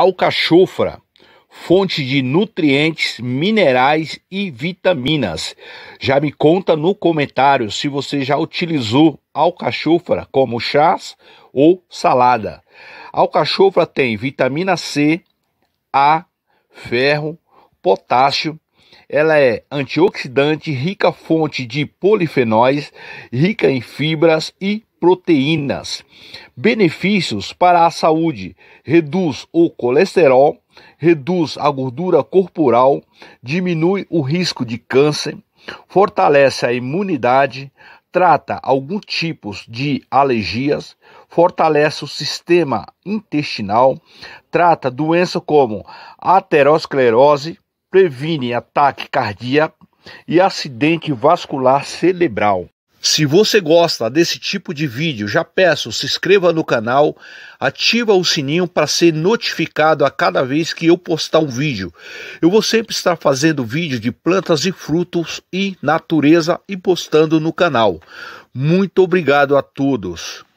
alcachofra, fonte de nutrientes, minerais e vitaminas. Já me conta no comentário se você já utilizou alcachofra como chás ou salada. Alcachofra tem vitamina C, A, ferro, potássio. Ela é antioxidante, rica fonte de polifenóis, rica em fibras e proteínas. Benefícios para a saúde: reduz o colesterol, reduz a gordura corporal, diminui o risco de câncer, fortalece a imunidade, trata alguns tipos de alergias, fortalece o sistema intestinal, trata doenças como aterosclerose, previne ataque cardíaco e acidente vascular cerebral. Se você gosta desse tipo de vídeo, já peço, se inscreva no canal, ativa o sininho para ser notificado a cada vez que eu postar um vídeo. Eu vou sempre estar fazendo vídeo de plantas e frutos e natureza e postando no canal. Muito obrigado a todos.